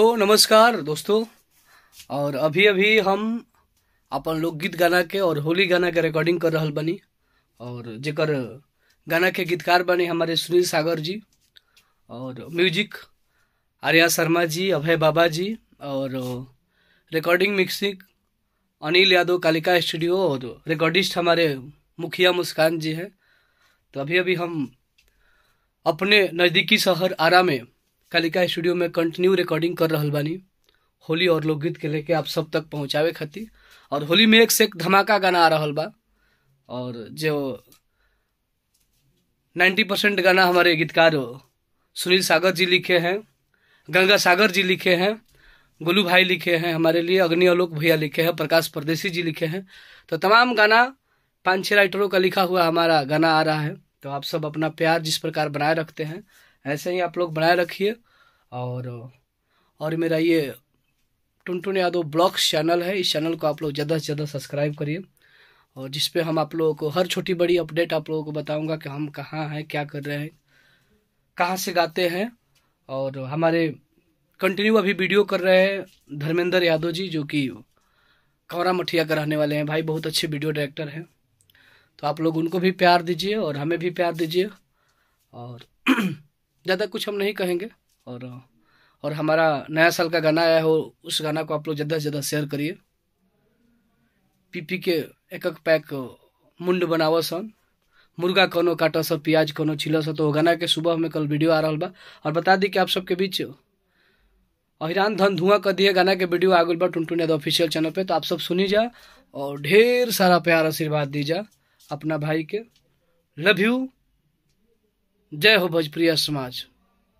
तो नमस्कार दोस्तों और अभी अभी हम अपन लोकगीत गाना के और होली गाना के रिकॉर्डिंग कर रहा बनी और जेकर गाना के गीतकार बने हमारे सुनील सागर जी और म्यूजिक आर्या शर्मा जी अभय बाबा जी और recording mixing Anil Yadav Kalika studio और रिकॉर्डिस्ट हमारे मुखिया मुस्कान जी हैं तो अभी अभी हम अपने नज़दीकी शहर आरा में कालिका स्टूडियो में कंटिन्यू रिकॉर्डिंग कर रहा बानी होली और लोकगीत के लेके आप सब तक पहुँचावे खातिर और होली में एक से एक धमाका गाना आ रहा बा और जो नाइन्टी परसेंट गाना हमारे गीतकार सुनील सागर जी लिखे हैं गंगा सागर जी लिखे हैं गुलू भाई लिखे हैं हमारे लिए अग्नि आलोक भैया लिखे हैं प्रकाश परदेशी जी लिखे हैं तो तमाम गाना पाँच छः राइटरों का लिखा हुआ हमारा गाना आ रहा है तो आप सब अपना प्यार जिस प्रकार बनाए रखते हैं ऐसे ही आप लोग बनाए रखिए और और मेरा ये टुनटुन यादव ब्लॉग्स चैनल है इस चैनल को आप लोग ज़्यादा से ज़्यादा सब्सक्राइब करिए और जिस पे हम आप लोगों को हर छोटी बड़ी अपडेट आप लोगों को बताऊंगा कि हम कहाँ हैं क्या कर रहे हैं कहाँ से गाते हैं और हमारे कंटिन्यू अभी वीडियो कर रहे हैं धर्मेंद्र यादव जी जो कि कौरा मठिया का रहने वाले हैं भाई बहुत अच्छे वीडियो डायरेक्टर हैं तो आप लोग उनको भी प्यार दीजिए और हमें भी प्यार दीजिए और ज़्यादा कुछ हम नहीं कहेंगे और और हमारा नया साल का गाना आया हो उस गाना को आप लोग ज़्यादा से ज़्यादा शेयर करिए पीपी के एक एक पैक मुंड बनाव सन मुर्गा कोनो काटा सा प्याज कोनो छिला सा तो गाना के सुबह में कल वीडियो आ रहा बा और बता दी कि आप सबके बीच अहिरान धन धुआं कर दिए गाना के वीडियो आ गल बा टुनटुन यादव ऑफिशियल चैनल पे तो आप सब सुनी जा और ढेर सारा प्यार आशीर्वाद दी जा अपना भाई के लव यू जय हो भोजप्रिय समाज